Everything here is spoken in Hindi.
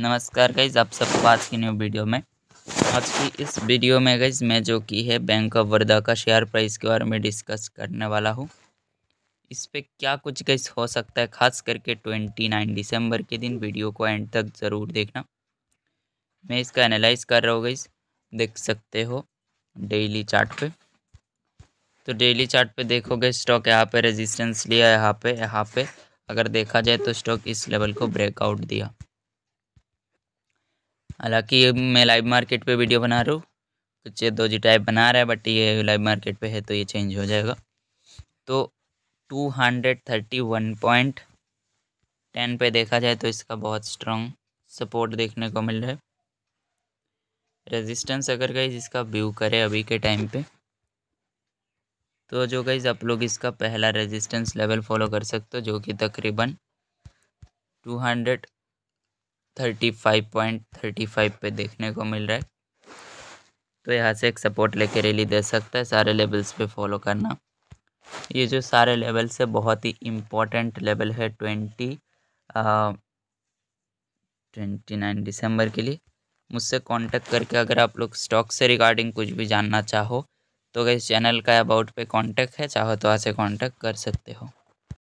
नमस्कार गाइज आप सबको आज की न्यू वीडियो में आज की इस वीडियो में गाइज मैं जो की है बैंक ऑफ बड़ौदा का शेयर प्राइस के बारे में डिस्कस करने वाला हूँ इस पर क्या कुछ गाइज हो सकता है खास करके ट्वेंटी नाइन दिसंबर के दिन वीडियो को एंड तक ज़रूर देखना मैं इसका एनालाइज कर रहा हूँ गाइज देख सकते हो डेली चार्ट पे तो डेली चार्ट पे देखोगे स्टॉक यहाँ पे रेजिस्टेंस लिया यहाँ पे यहाँ पे अगर देखा जाए तो स्टॉक इस लेवल को ब्रेकआउट दिया हालांकि मैं लाइव मार्केट पे वीडियो बना रहा हूँ कुछ दो जी टाइप बना रहा है बट ये लाइव मार्केट पे है तो ये चेंज हो जाएगा तो two hundred thirty one point ten पे देखा जाए तो इसका बहुत स्ट्रॉन्ग सपोर्ट देखने को मिल रहा है रेजिस्टेंस अगर गई जिसका व्यू करें अभी के टाइम पे तो जो गई आप लोग इसका पहला रेजिस्टेंस लेवल फॉलो कर सकते हो जो कि तकरीबन two hundred thirty five point thirty five पे देखने को मिल रहा है तो यहाँ से एक सपोर्ट लेके रैली दे सकता है सारे लेवल्स पे फॉलो करना ये जो सारे लेवल्स है बहुत ही इम्पोर्टेंट लेवल है ट्वेंटी ट्वेंटी नाइन दिसंबर के लिए मुझसे कांटेक्ट करके अगर आप लोग स्टॉक से रिगार्डिंग कुछ भी जानना चाहो तो इस चैनल का अबाउट पे कांटेक्ट है चाहो तो वहाँ से कांटेक्ट कर सकते हो